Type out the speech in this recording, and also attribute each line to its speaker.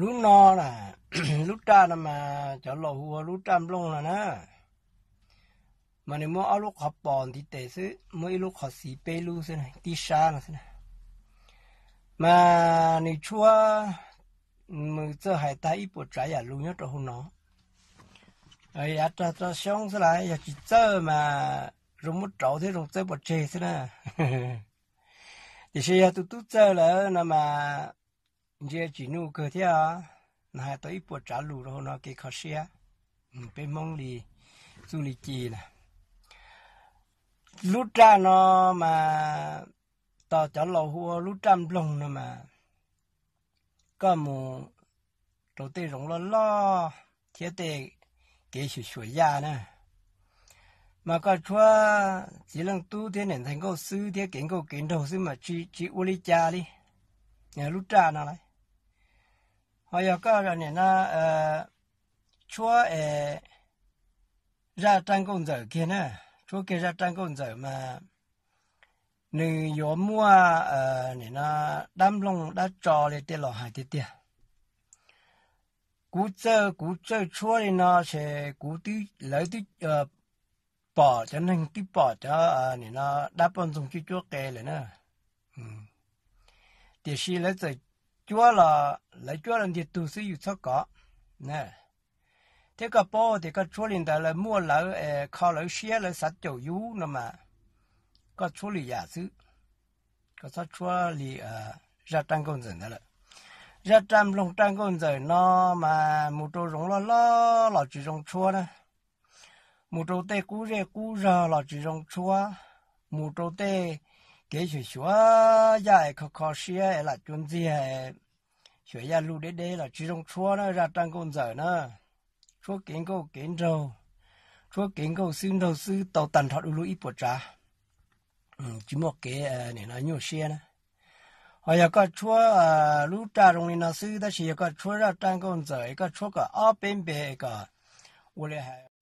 Speaker 1: ลุนอน่ะลุตานะมาจะหลอหัวลุตามลงนะนะมันนี่มอเอาลูกขอปอนที่เตะซื้อมือลูกขอสีเปลูซะนะตีชาน่ะซะนะมานี่ชัวมือเจาหายตาอีปวดใจอย่าลุงเนีะตัวหุ่นน้องไอ้อาจจะจะช่องสลายอยากจิตเจอมารุมมุดเจ้าที่รูมเจาปวดเจซะนะดิเชียตุตุเจอแล้วนะมา giờ chỉ nu cơ thế à nãy tới bộ trả lù rồi nó cái khó xe bên mong lì du lì chì nè lúc ra nó mà tao trả lầu hua lúc trăm lồng nữa mà có một đầu tiên rộng lo lo thế tê kế sự sửa ra nè mà có chúa chỉ lần tu thế này thành câu sư thế kiến câu kiến đầu sư mà chỉ chỉ u lì cha đi nhà lúc ra nó lại haya ka ra na chua e trang công giờ kia nè chua kia ra trang công giờ mà nữ yo mua này na đam lông đã trò lên lò hai tiền tiền cú chơi cú chơi chua thì nó sẽ cú tí lấy tí bỏ cho nên tí bỏ cho này nó đáp ứng dùng cái chua kê lại nè thì lấy rồi chúa là lấy chúa là thì tu sĩ có cả nè thế cái bò thì cái chúa linh tại là mua lỡ ờ kho lỡ xe lỡ sạch chỗ yếu nữa mà có chúa liền giả sử có sao chúa liền ờ ra trang công dân đó là ra trang long trang công dân nó mà một chỗ rong lo lo là chỉ rong chúa đó một chỗ tê cú rê cú rờ là chỉ rong chúa một chỗ tê Chúa Chúa là là gì gia lưu đế đế nó ra trang công giờ nó chúa kiến cầu kiến râu chúa kiến cầu xin đầu sư tàu tần thọ lưu ít bột trà, chỉ một cái này nó nhiều xe nữa. họ giờ có chúa lũ trà trong này nó sư ta chỉ có chúa ra trang công giờ, cái chúa có ở bên bề có, ủa lại